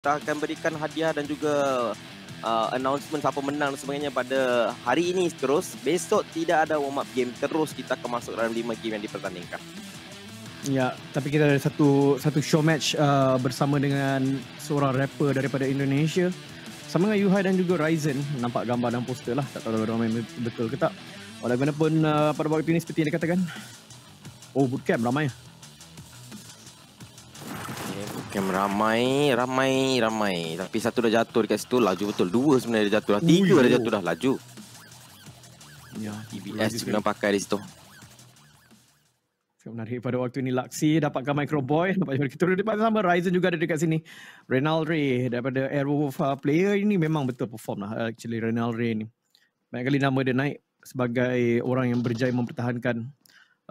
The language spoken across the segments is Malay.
kita akan berikan hadiah dan juga uh, announcement siapa menang dan sebagainya pada hari ini terus. Besok tidak ada warm up game terus kita akan masuk dalam 5 game yang dipertandingkan. Ya, tapi kita ada satu satu show match uh, bersama dengan seorang rapper daripada Indonesia. Sama dengan Yuhai dan juga Ryzen. Nampak gambar dan poster lah. Tak tahu kalau ramai betul ke tak. Walaupun pun uh, pada waktu ini seperti yang dikatakan. Oh, bootcamp ramai. Yang ramai, ramai, ramai. Tapi satu dah jatuh dekat situ. Laju betul. Dua sebenarnya dah jatuh. Dah. Tiga Ui, dah ya. jatuh dah. Laju. Ya, EBS juga kena pakai di situ. Sangat menarik pada waktu ini. Laksi dapatkan Micro Boy. Nampaknya Dapat turun di dapat sama. Ryzen juga ada dekat sini. Renal Ray daripada Airwolf uh, player ini memang betul perform lah. Actually, Renal Ray ni. Banyak kali nama dia naik sebagai orang yang berjaya mempertahankan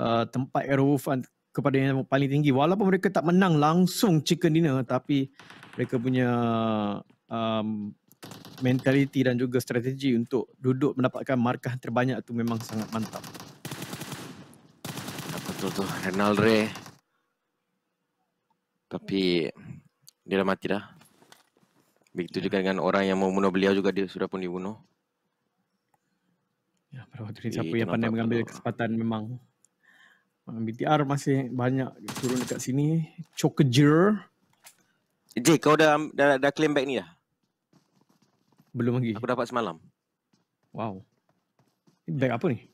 uh, tempat Airwolf kepada yang paling tinggi walaupun mereka tak menang langsung chicken dinner tapi mereka punya um, mentality dan juga strategi untuk duduk mendapatkan markah terbanyak tu memang sangat mantap betul tu Renal Ray tapi dia dah mati dah begitu juga dengan orang yang membunuh beliau juga dia sudah pun dibunuh ya pada waktu ini siapa yang pandai mengambil kesempatan memang Ah, BTR masih banyak turun dekat sini. Chokejer. Eh, J, kau dah, dah, dah claim back ni dah? Belum lagi. Aku dapat semalam. Wow. Back apa ni?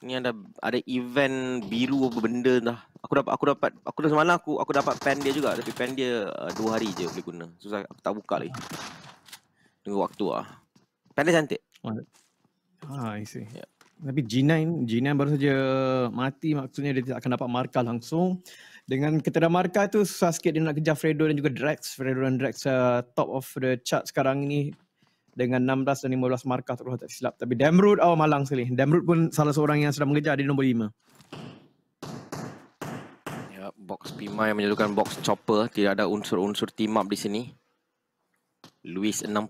Ni ada ada event biru apa benda dah. Aku dapat aku dapat aku dah semalam aku aku dapat pen dia juga tapi pen dia 2 uh, hari je boleh guna. Susah aku tak buka lagi. Tunggu waktu ah. Pen dia cantik. Ah, I see. Yeah. Tapi G9, G9 baru saja mati maksudnya dia tidak akan dapat markah langsung. Dengan ketidak markah tu susah sikit dia nak kejar Fredo dan juga Drax. Fredo dan Drax uh, top of the chart sekarang ini dengan 16 dan 15 markah terus tak silap. Tapi Damroot awal oh, malang sekali. Damroot pun salah seorang yang sedang mengejar di nombor 5. Ya, box Pima yang menyedukan box chopper. Tidak ada unsur-unsur team up di sini. Luis 69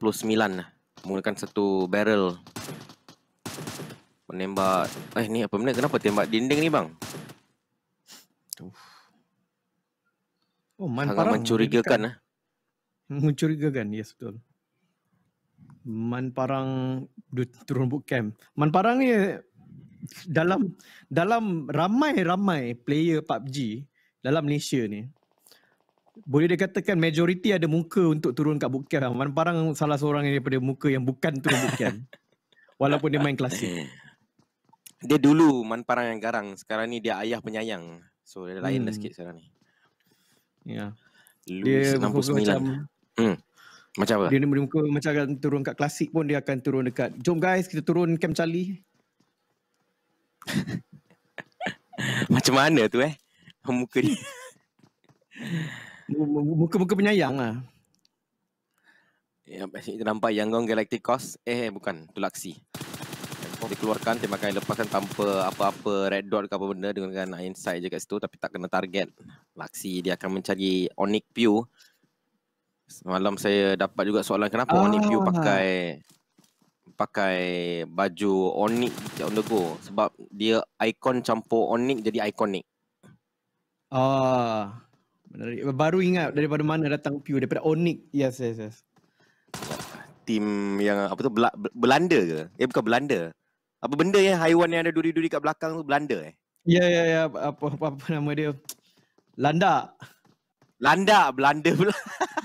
menggunakan satu barrel menembak eh ni apa benda kenapa tembak dinding ni bang oh man sangat parang mencurigakan ah mencurigakan yes betul man parang turun boot camp man parang ni dalam dalam ramai-ramai player PUBG dalam Malaysia ni boleh dikatakan majoriti ada muka untuk turun kat bootcamp lah. Man Parang salah seorang daripada muka yang bukan turun bootcamp. walaupun dia main klasik. dia dulu parang yang garang sekarang ni dia ayah penyayang so dia lain hmm. dah sikit sekarang ni ya yeah. dia 69 macam, hmm macam apa dia ni muka macam akan turun kat klasik pun dia akan turun dekat jom guys kita turun camp Charlie macam mana tu eh muka dia muka-muka penyayang lah Ya, kita nampak Yangon Galactic Cost. Eh, bukan. Tulaksi dikeluarkan tembakan yang lepaskan tanpa apa-apa red dot ke apa benda dengan dengan inside je kat situ tapi tak kena target. Laksi dia akan mencari Onyx Pew. Semalam saya dapat juga soalan kenapa ah. Onyx Pew ah. pakai pakai baju Onyx on the go sebab dia ikon campur Onyx jadi ikonik. Ah. Menarik. Baru ingat daripada mana datang Pew daripada Onyx. Yes, yes, yes. Tim yang apa tu Belanda ke? Eh bukan Belanda apa benda yang haiwan yang ada duri-duri kat belakang tu Belanda eh? Ya ya ya apa apa, apa nama dia? Belanda Landa Belanda pula.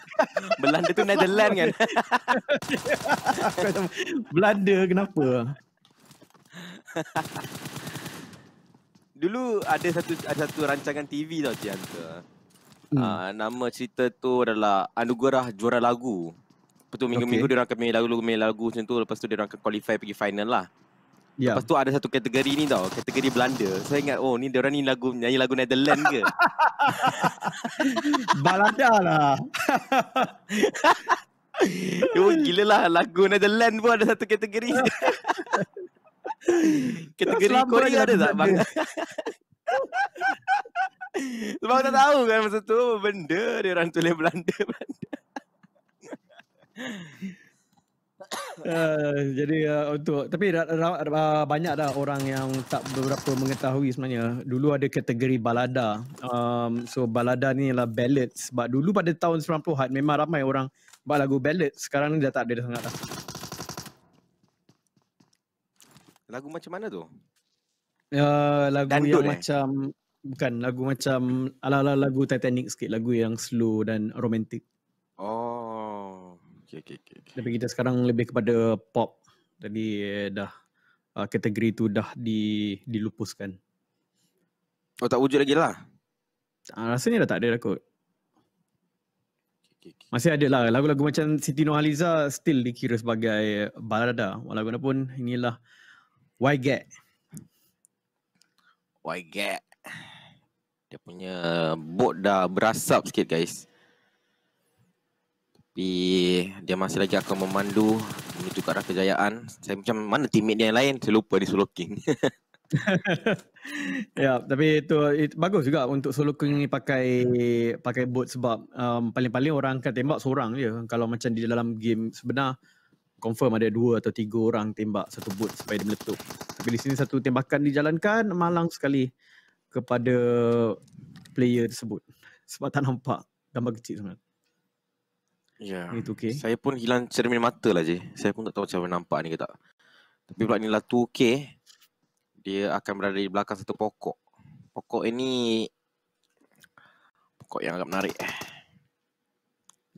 Belanda tu Netherlands kan. Belanda kenapa? Dulu ada satu ada satu rancangan TV tau Cik Hantar. Hmm. Uh, nama cerita tu adalah Anugerah Juara Lagu. Lepas tu minggu-minggu okay. dia orang akan main lagu-lagu main lagu macam tu lepas tu dia orang akan qualify pergi final lah. Yeah. Lepas tu ada satu kategori ni tau, kategori Belanda. Saya ingat oh ni dia orang ni lagu nyanyi lagu Netherlands ke? Belanda lah. Yo ya, oh, gila lah lagu Netherlands pun ada satu kategori. kategori Selama Korea ada tak bang? Sebab kita tahu kan masa tu benda dia orang tulis Belanda. Eh, jadi uh, untuk tapi ra, ra, banyak dah orang yang tak beberapa mengetahui sebenarnya dulu ada kategori balada. Um, so balada ni ialah ballad sebab dulu pada tahun 90-an memang ramai orang buat lagu ballad. Sekarang ni dah tak ada dah sangat dah. Lagu macam mana tu? Uh, lagu Dandun yang eh. macam bukan lagu macam ala-ala lagu Titanic sikit, lagu yang slow dan romantik. Oh, okay, okay, okay. Tapi kita sekarang lebih kepada pop. Jadi eh, dah uh, kategori tu dah di dilupuskan. Oh tak wujud lagi lah. Uh, rasanya dah tak ada dah kot. Masih ada lah lagu-lagu macam Siti Nurhaliza still dikira sebagai balada. Walaupun pun inilah Why Get. Why Get. Dia punya boat dah berasap sikit guys. Tapi dia masih lagi akan memandu menuju ke arah kejayaan. Saya macam mana timit dia yang lain? Saya lupa di solo king. ya, yeah, tapi itu it, bagus juga untuk solo king ni pakai pakai bot sebab um, paling-paling orang akan tembak seorang je. Kalau macam di dalam game sebenar, confirm ada dua atau tiga orang tembak satu bot supaya dia meletup. Tapi di sini satu tembakan dijalankan malang sekali kepada player tersebut. Sebab tak nampak gambar kecil sangat. Yeah. Ya. Ni Saya pun hilang cermin mata lah je. Saya pun tak tahu macam mana nampak ni ke tak. Tapi pula ni lah 2K. Dia akan berada di belakang satu pokok. Pokok ini pokok yang agak menarik. Eh.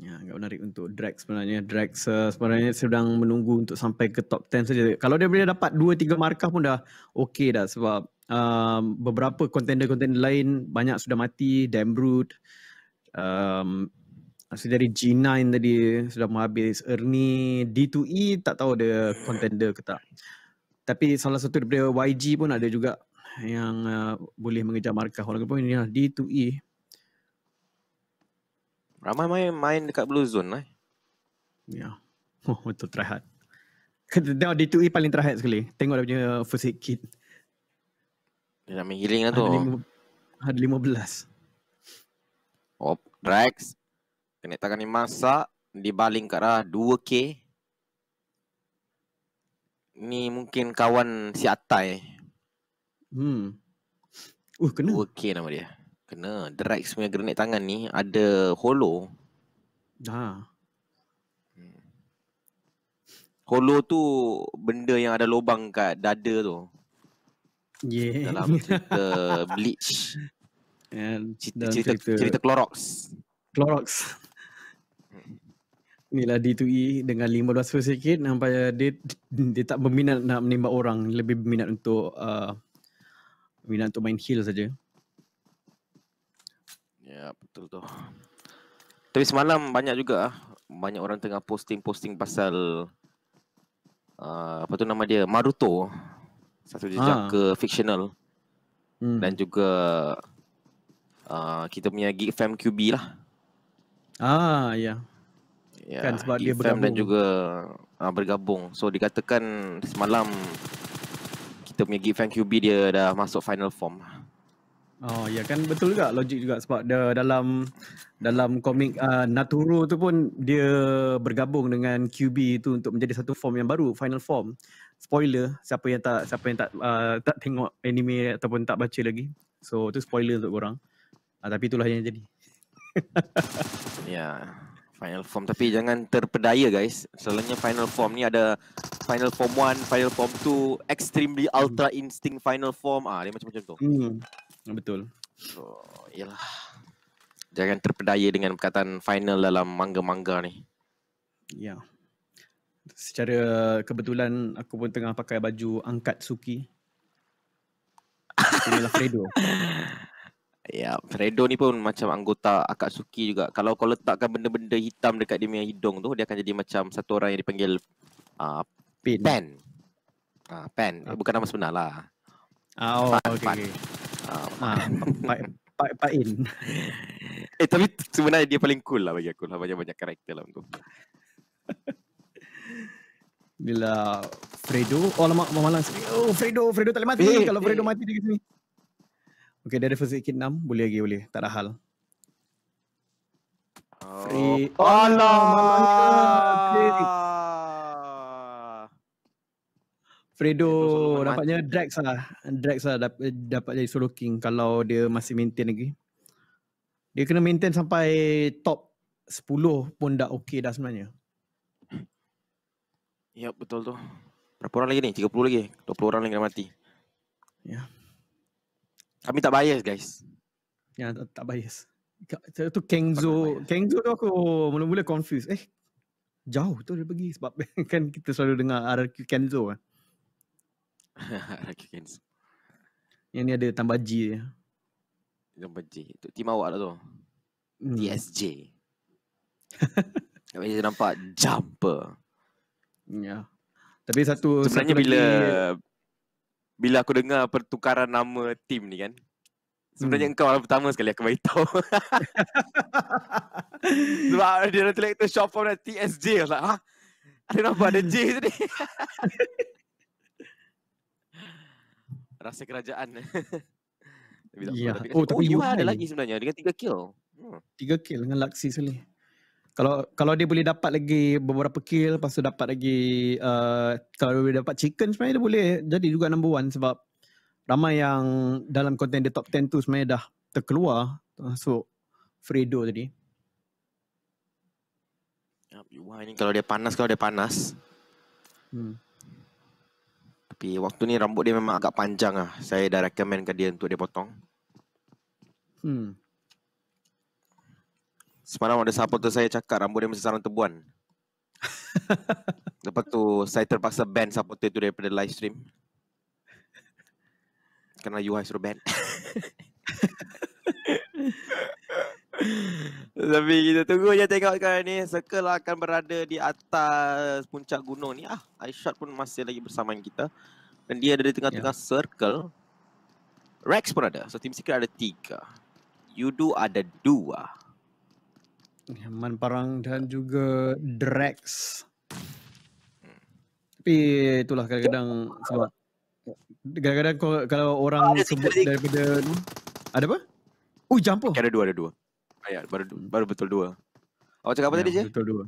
Ya, agak menarik untuk Drax sebenarnya. Drax uh, sebenarnya sedang menunggu untuk sampai ke top 10 saja. Kalau dia boleh dapat 2 3 markah pun dah okey dah sebab uh, beberapa contender-contender lain banyak sudah mati, Dambrood, um, So dari G9 tadi sudah mau habis. Ernie D2E tak tahu dia contender ke tak. Tapi salah satu daripada YG pun ada juga yang uh, boleh mengejar markah. Walaupun ini lah D2E. Ramai main main dekat Blue Zone lah. Eh? Ya. Yeah. Oh, betul try Kita tengok D2E paling try sekali. Tengok dia punya first aid kit. Dia nak main healing lah tu. lima, ada 15. Oh, Drax. Kena tangan ni masa dibaling ke arah 2K. Ni mungkin kawan si Atai. Hmm. Uh, kena. 2K nama dia. Kena. Drag punya grenade tangan ni ada holo. Ha. Holo tu benda yang ada lubang kat dada tu. Yeah. Dalam cerita Bleach. And cerita, cerita, cerita Clorox. Clorox. Inilah D2E dengan 15 sikit sikit nampaknya dia, dia tak berminat nak menembak orang lebih berminat untuk uh, minat untuk main heal saja. Ya yeah, betul tu. Tapi semalam banyak juga banyak orang tengah posting-posting pasal uh, apa tu nama dia Maruto satu jejak ah. ke fictional hmm. dan juga uh, kita punya Geek Fam QB lah. Ah ya. Yeah yeah, kan sebab dia bergabung dan juga uh, bergabung so dikatakan semalam kita punya Gifan QB dia dah masuk final form oh ya yeah, kan betul juga logik juga sebab dia dalam dalam komik uh, Naturo tu pun dia bergabung dengan QB tu untuk menjadi satu form yang baru final form spoiler siapa yang tak siapa yang tak uh, tak tengok anime ataupun tak baca lagi so tu spoiler untuk korang uh, tapi itulah yang jadi ya yeah final form tapi jangan terpedaya guys selalunya final form ni ada final form 1 final form 2 extremely hmm. ultra instinct final form ah dia macam-macam tu hmm ah, betul so yalah jangan terpedaya dengan perkataan final dalam manga-manga ni ya yeah. secara kebetulan aku pun tengah pakai baju angkat suki inilah fredo Ya, Fredo ni pun macam anggota Akak Suki juga. Kalau kau letakkan benda-benda hitam dekat dia punya hidung tu, dia akan jadi macam satu orang yang dipanggil uh, Pin. Pen. Uh, ah, pen. Uh. Ah. Bukan nama sebenar lah. Ah, oh, Fat, okay. Pak Pak In. Eh, tapi sebenarnya dia paling cool lah bagi aku lah. Banyak-banyak karakter lah untuk. Bila Fredo, oh lemak malam Oh, Fredo, Fredo tak boleh mati. Hey, eh. Kalau Fredo mati dekat sini. Okay, dia ada first aid kit 6. Boleh lagi, boleh. Tak ada hal. Oh. Alah! Okay. Fredo, Fredo dapatnya mati. Drax lah. Drax lah dap, dapat jadi solo king kalau dia masih maintain lagi. Dia kena maintain sampai top 10 pun dah okay dah sebenarnya. Ya, yep, betul tu. Berapa orang lagi ni? 30 lagi. 20 orang lagi nak mati. Ya. Yeah. Kami tak bias guys. Ya tak, tak bias. Itu Kenzo, Kenzo tu aku mula-mula confuse. Eh jauh tu dia pergi sebab kan kita selalu dengar RRQ Kenzo kan. Eh. RRQ Kenzo. Yang ni ada tambah G dia. Tambah G. Itu team awak lah tu. DSJ. Hmm. Tapi dia nampak jumper. Ya. Tapi satu... Sebenarnya bila... Lagi, bila aku dengar pertukaran nama tim ni kan sebenarnya hmm. engkau orang pertama sekali aku bagi tahu sebab dia lagi tu short form dah TSJ aku like, ha ada nama ada J tadi rasa kerajaan tapi yeah. oh, tapi oh, UI oh, ada lagi sebenarnya dengan 3 kill 3 hmm. kill dengan Luxy sekali kalau kalau dia boleh dapat lagi beberapa kill lepas tu dapat lagi uh, kalau dia boleh dapat chicken sebenarnya dia boleh jadi juga number one sebab ramai yang dalam konten dia top 10 tu sebenarnya dah terkeluar termasuk Fredo tadi Yuha ni kalau dia panas kalau dia panas hmm. tapi waktu ni rambut dia memang agak panjang lah saya dah ke dia untuk dia potong hmm Semalam ada supporter saya cakap rambut dia mesti sarung tebuan. Lepas tu saya terpaksa ban supporter tu daripada live stream. Kerana UI suruh ban. Tapi kita tunggu je tengok sekarang ni. Circle akan berada di atas puncak gunung ni. Ah, Aishat pun masih lagi bersama kita. Dan dia ada di tengah-tengah yeah. circle. Rex pun ada. So, Team Secret ada tiga. Yudu ada dua. Man Parang dan juga Drax, hmm. Tapi itulah kadang-kadang sebab kadang-kadang kalau orang ah, sebut daripada ada apa? Oh, uh, jumper. Lah. Ada dua, ada dua. Ayat ah, baru hmm. baru betul dua. Awak cakap apa ya, tadi je? Betul dua.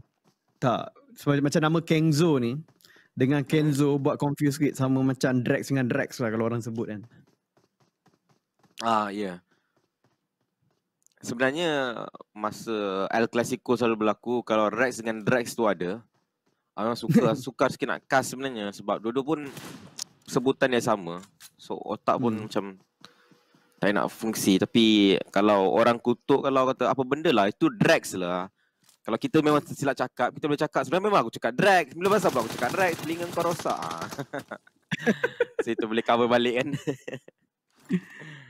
Tak. Sebab macam nama Kenzo ni dengan hmm. Kenzo hmm. buat confuse sikit sama macam Drax dengan Drax lah kalau orang sebut kan. Ah, ya. Yeah sebenarnya masa El Clasico selalu berlaku kalau Rex dengan Drex tu ada Memang suka suka sikit nak cast sebenarnya sebab dua-dua pun sebutan yang sama So otak pun hmm. macam tak nak fungsi tapi kalau orang kutuk kalau kata apa benda lah itu Drex lah kalau kita memang silap cakap, kita boleh cakap sebenarnya memang aku cakap drag. Bila masa pula aku cakap drag, telinga kau rosak. so itu boleh cover balik kan.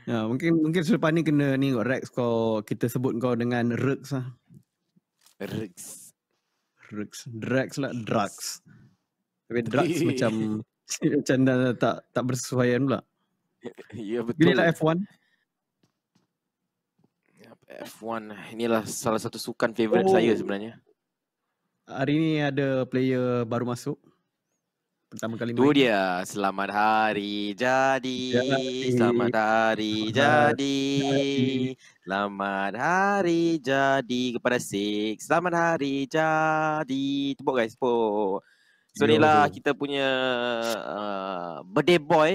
Ya, mungkin mungkin selepas ni kena ni kot Rex kau kita sebut kau dengan Rex lah. Rex. Rex. Drex lah. Drax. Tapi Drax macam macam dah tak tak bersesuaian pula. Ya betul. Bila F1? F1 inilah salah satu sukan favorite oh. saya sebenarnya. Hari ni ada player baru masuk pertama kali Itu dia selamat hari jadi, selamat hari jadi. selamat hari jadi kepada Six selamat hari jadi tepuk guys tepuk so inilah kita punya uh, birthday boy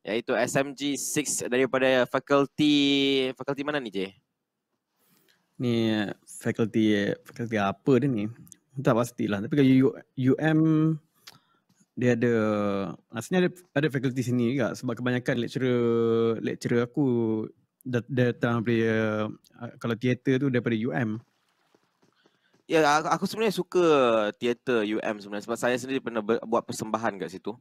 iaitu SMG 6 daripada fakulti fakulti mana ni je ni fakulti fakulti apa dia ni tak pastilah tapi kalau UM dia ada asalnya ada ada fakulti sini juga sebab kebanyakan lecturer lecturer aku dat- datang dari uh, kalau teater tu daripada UM. Ya aku sebenarnya suka teater UM sebenarnya sebab saya sendiri pernah buat persembahan kat situ.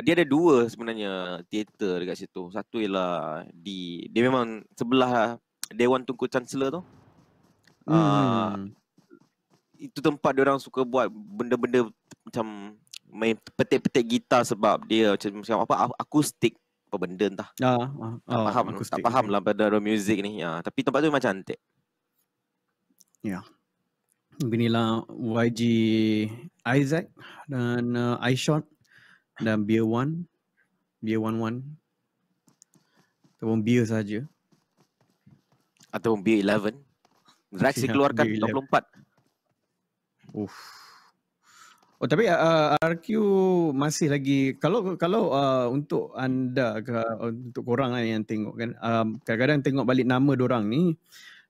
Dia ada dua sebenarnya teater dekat situ. Satu ialah di dia memang sebelah Dewan Tunku Chancellor tu. Hmm. Uh, itu tempat dia orang suka buat benda-benda macam main petik-petik gitar sebab dia macam, macam apa akustik apa benda entah. Ha, ah, ah, tak oh, faham, akustik. tak faham lah pada drum music ni. Ya, tapi tempat tu macam cantik. Ya. Yeah. Binila YG Isaac dan uh, Aishon dan Beer One. Beer One One. Ataupun Beer saja. Ataupun Beer Eleven. Drax ya, keluarkan 24. Uff. Oh tapi uh, uh RQ masih lagi kalau kalau uh, untuk anda ke uh, untuk orang lah yang tengok kan kadang um, kadang-kadang tengok balik nama orang ni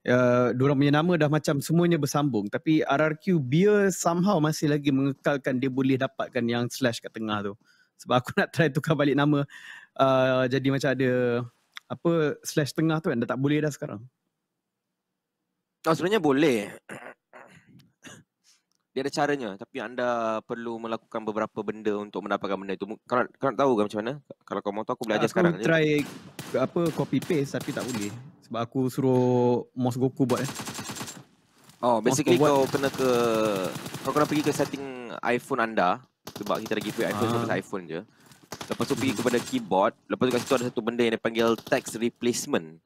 uh, diorang punya nama dah macam semuanya bersambung tapi RRQ biar somehow masih lagi mengekalkan dia boleh dapatkan yang slash kat tengah tu sebab aku nak try tukar balik nama uh, jadi macam ada apa slash tengah tu kan dah tak boleh dah sekarang Oh, sebenarnya boleh dia ada caranya tapi anda perlu melakukan beberapa benda untuk mendapatkan benda itu. Kalau kau nak tahu ke macam mana? Kalau kau mau tahu aku boleh ajar aku sekarang. Aku ya? try je. apa copy paste tapi tak boleh sebab aku suruh Mos Goku buat eh. Oh, basically kau buat. kena ke kau kena pergi ke setting iPhone anda sebab kita lagi free iPhone ah. sebab iPhone je. Lepas tu pergi hmm. kepada keyboard, lepas tu kat situ ada satu benda yang dipanggil text replacement.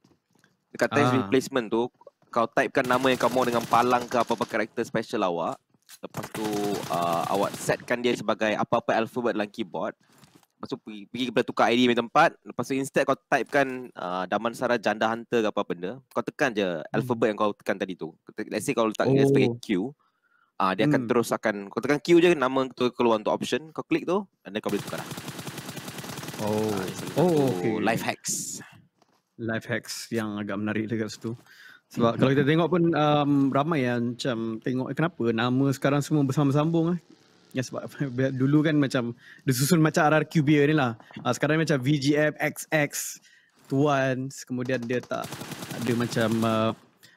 Dekat text ah. replacement tu kau typekan nama yang kamu dengan palang ke apa-apa karakter special awak. Lepas tu uh, awak setkan dia sebagai apa-apa alfabet dalam keyboard. Lepas tu pergi, pergi kepada tukar ID main tempat. Lepas tu instead kau typekan uh, Damansara Janda Hunter ke apa benda. Kau tekan je hmm. alphabet hmm. yang kau tekan tadi tu. Let's say kau letak oh. dia sebagai oh. Q. Uh, dia akan hmm. terus akan, kau tekan Q je nama tu keluar untuk option. Kau klik tu and then kau boleh tukar lah. Oh, uh, oh okay. Life hacks. Life hacks yang agak menarik dekat situ. Sebab hmm. kalau kita tengok pun um, ramai yang macam tengok eh, kenapa nama sekarang semua bersambung-sambung lah. Ya sebab dulu kan macam disusun macam RRQ beer ni lah. Uh, sekarang ni macam VGF, XX, Tuan, kemudian dia tak ada macam uh,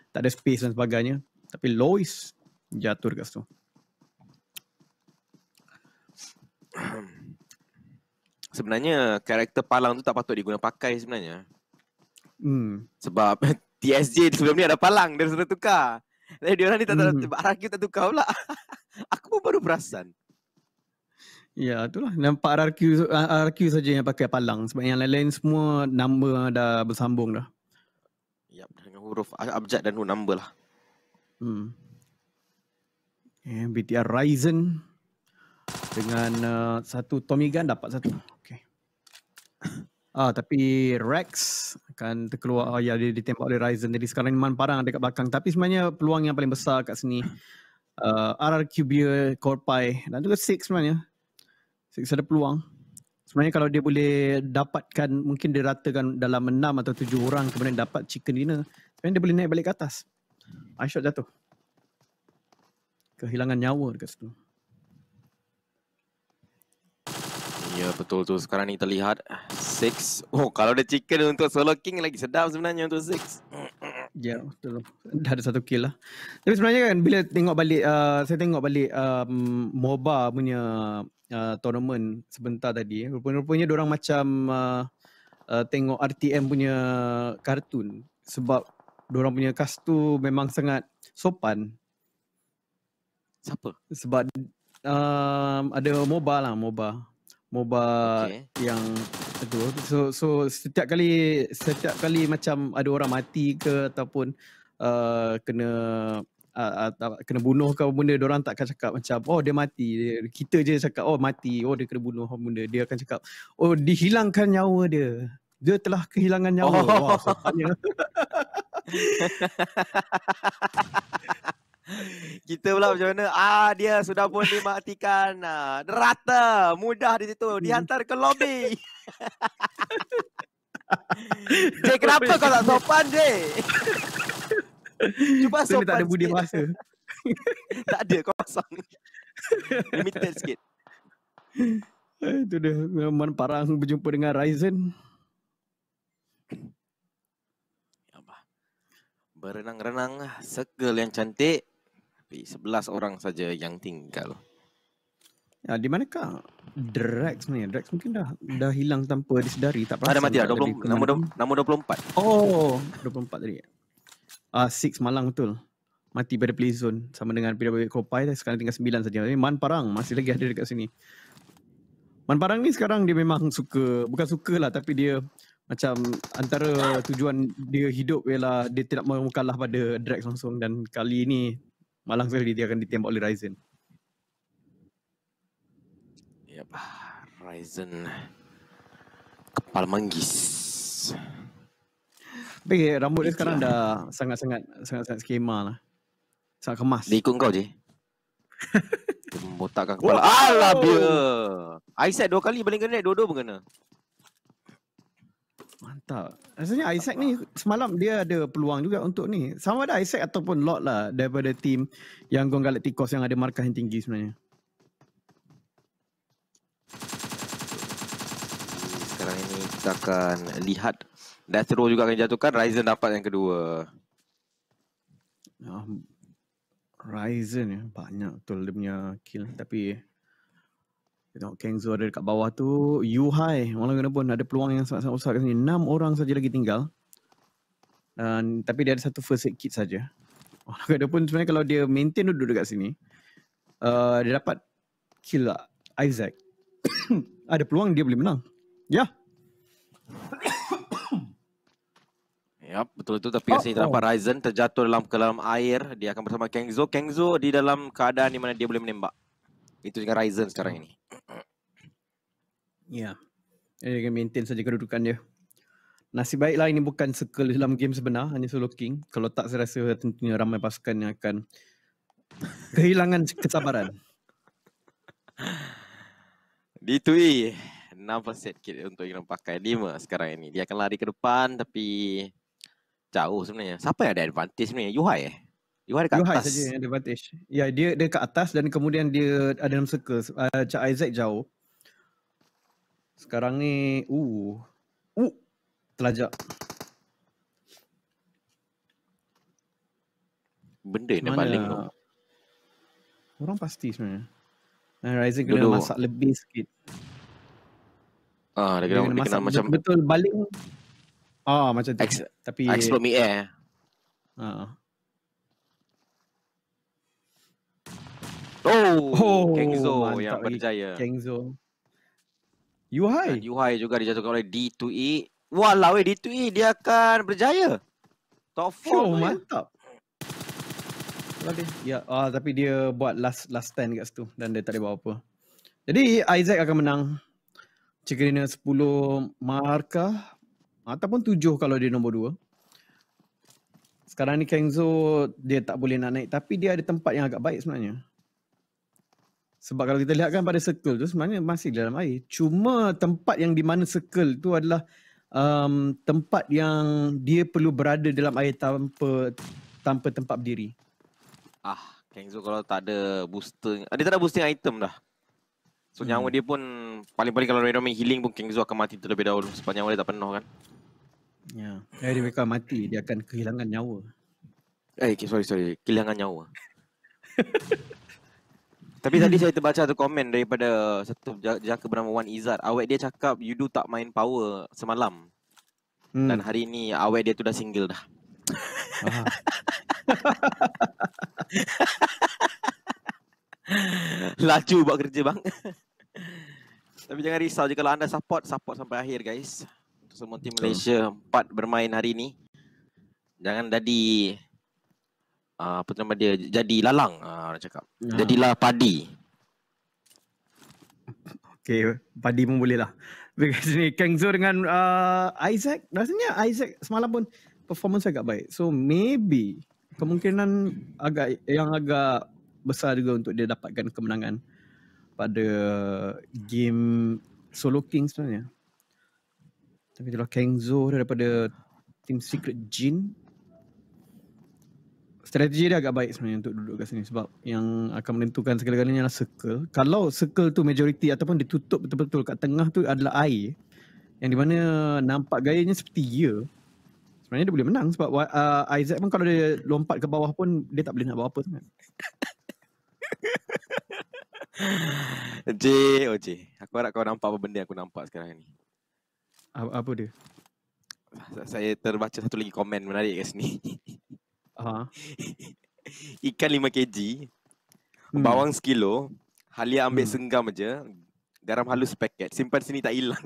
tak ada space dan sebagainya. Tapi Lois jatuh dekat situ. Sebenarnya karakter palang tu tak patut diguna pakai sebenarnya. Hmm. Sebab TSJ sebelum ni ada palang dia sudah tukar. Lepas dia orang ni tak tahu hmm. RRQ tak tukar pula. aku pun baru perasan. Ya, itulah nampak RRQ RRQ saja yang pakai palang sebab yang lain-lain semua number dah bersambung dah. Ya, dengan huruf abjad dan huruf number lah. Hmm. Eh, BTR Ryzen dengan uh, satu Tommy Gun dapat satu. Okay. Ah, tapi Rex akan terkeluar oh, ya dia ditembak oleh Ryzen. Jadi sekarang ni Man Parang ada kat belakang. Tapi sebenarnya peluang yang paling besar kat sini uh, ah, RRQ Beer, dan juga Six sebenarnya. Six ada peluang. Sebenarnya kalau dia boleh dapatkan mungkin dia ratakan dalam enam atau tujuh orang kemudian dapat chicken dinner. Sebenarnya dia boleh naik balik ke atas. Aishot jatuh. Kehilangan nyawa dekat situ. betul tu sekarang ni terlihat six. oh kalau ada chicken untuk solo king lagi sedap sebenarnya untuk six. Ya, yeah, betul. Dah ada satu kill lah. Tapi sebenarnya kan bila tengok balik, uh, saya tengok balik um, MOBA punya uh, tournament sebentar tadi. Rupanya-rupanya orang macam uh, uh, tengok RTM punya kartun. Sebab orang punya cast tu memang sangat sopan. Siapa? Sebab uh, ada MOBA lah, MOBA. MOBA okay. yang kedua. So so setiap kali setiap kali macam ada orang mati ke ataupun uh, kena uh, uh, kena bunuh ke benda orang tak takkan cakap macam oh dia mati. Kita je cakap oh mati. Oh dia kena bunuh ke benda. Dia akan cakap oh dihilangkan nyawa dia. Dia telah kehilangan nyawa. Oh. Wah, kita pula macam mana ah dia sudah pun dimatikan ah, rata mudah di situ dihantar ke lobby Jay kenapa kau tak sopan Jay cuba sopan dia tak ada budi masa tak ada kosong limited sikit ah, itu dia memang parah langsung berjumpa dengan Ryzen ya berenang-renang lah. segel yang cantik tapi 11 orang saja yang tinggal. Ya, di manakah Drax ni? Drax mungkin dah dah hilang tanpa disedari, tak Ada mati dah, 20, nama, 24. Oh, 24 tadi. Ah, uh, 6 malang betul. Mati pada play zone sama dengan Pira Bebek Kopai. Sekarang tinggal 9 saja. Tapi Man Parang masih lagi ada dekat sini. Man Parang ni sekarang dia memang suka, bukan suka lah tapi dia macam antara tujuan dia hidup ialah dia tidak mahu kalah pada Drax langsung dan kali ini malang sekali dia akan ditembak oleh Ryzen. Yap, Ryzen kepala manggis. Baik, okay, rambut dia Itulah. sekarang dah sangat-sangat sangat-sangat skema lah. Sangat kemas. Dia ikut kau je. Membotakkan kepala. Wow. Alah, bia. I said dua kali paling kena, dua-dua pun kena. Tak. Rasanya Isaac ni semalam dia ada peluang juga untuk ni. Sama ada Isaac ataupun Lot lah daripada tim yang Gong Galacticos yang ada markah yang tinggi sebenarnya. Sekarang ini kita akan lihat Death Row juga akan jatuhkan. Ryzen dapat yang kedua. Oh, Ryzen ya. Banyak betul dia punya kill. Tapi kita tengok Kang Zu ada dekat bawah tu. Yuhai, walau kena pun ada peluang yang sangat-sangat besar kat sini. 6 orang saja lagi tinggal. Dan, tapi dia ada satu first aid kit saja. Walau kena pun sebenarnya kalau dia maintain duduk dekat sini, uh, dia dapat kill lah Isaac. ada peluang dia boleh menang. Ya. Yeah. Yap, betul itu tapi kasi oh, terdapat oh. Ryzen terjatuh dalam ke dalam air, dia akan bersama Kengzo. Kengzo di dalam keadaan di mana dia boleh menembak. Itu dengan Ryzen sekarang hmm. ini. Ya. Yeah. Dia akan maintain saja kedudukan dia. Nasib baiklah ini bukan circle dalam game sebenar. Hanya solo king. Kalau tak saya rasa tentunya ramai pasukan yang akan kehilangan kesabaran. D2E. 6 kit untuk yang pakai 5 sekarang ini. Dia akan lari ke depan tapi jauh sebenarnya. Siapa yang ada advantage sebenarnya? Yuhai eh? Yuhai dekat atas. Yuhai saja yang ada advantage. Ya, dia dekat atas dan kemudian dia ada dalam circle. Uh, Cak Isaac jauh. Sekarang ni, uh. Uh. Telajak. Benda ni paling tu. Orang pasti sebenarnya. Nah, eh, Ryzen kena Duduk. masak lebih sikit. Ah, dia kena, dia kena, dia kena macam betul baling. Ah, macam tu. Tapi explode air. Ah. Oh, oh, Kengzo yang eh. berjaya. Kengzo. Yuhai, Dan UI juga dijatuhkan oleh D2E. Wah eh, lawe D2E dia akan berjaya. Top 4. Sure, oh, ya. mantap. Okay. Ya, yeah. tapi dia buat last last stand kat situ dan dia tak ada buat apa. Jadi Isaac akan menang. Cikrina 10 markah ataupun 7 kalau dia nombor 2. Sekarang ni Kenzo dia tak boleh nak naik tapi dia ada tempat yang agak baik sebenarnya. Sebab kalau kita lihatkan pada circle tu sebenarnya masih dalam air. Cuma tempat yang di mana circle tu adalah um, tempat yang dia perlu berada dalam air tanpa tanpa tempat berdiri. Ah, Kenzo kalau tak ada booster, ah, dia tak ada boosting item dah. So hmm. nyawa dia pun paling-paling kalau Rayno main healing pun Kenzo akan mati terlebih dahulu sebab nyawa dia tak penuh kan. Ya, yeah. eh, dia akan mati, dia akan kehilangan nyawa. Eh, hey, sorry, sorry, kehilangan nyawa. Tapi tadi saya terbaca satu komen daripada satu jaka bernama Wan Izzat. Awet dia cakap you do tak main power semalam. Hmm. Dan hari ni awet dia tu dah single dah. Laju buat kerja bang. Tapi jangan risau je kalau anda support, support sampai akhir guys. semua tim Malaysia empat bermain hari ni. Jangan jadi Ah, apa nama dia jadi lalang uh, orang cakap. Ha. Jadilah padi. Okey, padi pun boleh lah. Dekat sini Kang dengan uh, Isaac. Rasanya Isaac semalam pun performance agak baik. So maybe kemungkinan agak yang agak besar juga untuk dia dapatkan kemenangan pada game Solo King sebenarnya. Tapi kalau Kang daripada Team Secret Jin strategi dia agak baik sebenarnya untuk duduk kat sini sebab yang akan menentukan segala-galanya adalah circle. Kalau circle tu majoriti ataupun ditutup betul-betul kat tengah tu adalah air yang di mana nampak gayanya seperti ya. Sebenarnya dia boleh menang sebab uh, Isaac pun kalau dia lompat ke bawah pun dia tak boleh nak buat apa sangat. Encik, oh cik. Aku harap kau nampak apa benda aku nampak sekarang ni. Apa, apa dia? Saya terbaca satu lagi komen menarik kat sini. Uh-huh. Ikan lima keji, Hmm. Bawang sekilo. Halia ambil hmm. senggam aja. Garam halus paket. Simpan sini tak hilang.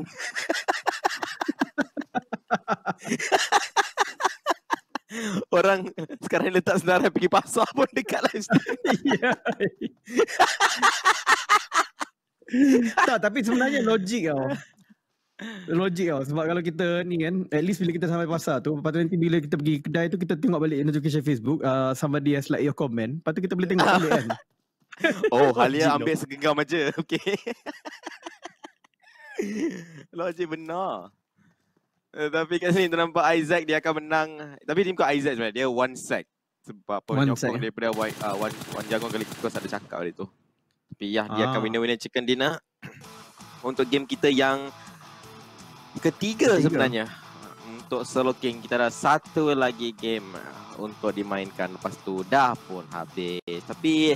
Orang sekarang letak senarai pergi pasar pun dekat live stream. Ya, ya. tak, tapi sebenarnya logik tau logik tau sebab kalau kita ni kan at least bila kita sampai pasar tu lepas tu nanti bila kita pergi kedai tu kita tengok balik notification Facebook uh, somebody has like your comment lepas tu kita boleh tengok balik kan oh Halia oh, ambil segenggam aja okay logik benar uh, tapi kat sini nampak Isaac dia akan menang tapi tim kau Isaac sebenarnya dia one sec sebab penyokong one daripada white, uh, one, one jagung kali kau ada cakap tadi tu tapi ya ah. dia akan ah. winner-winner chicken dinner untuk game kita yang ketiga, ketiga. sebenarnya untuk solo king kita ada satu lagi game untuk dimainkan lepas tu dah pun habis tapi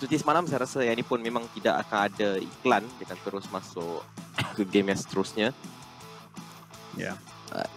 cuti semalam saya rasa yang ini pun memang tidak akan ada iklan dia akan terus masuk ke game yang seterusnya ya yeah. Uh,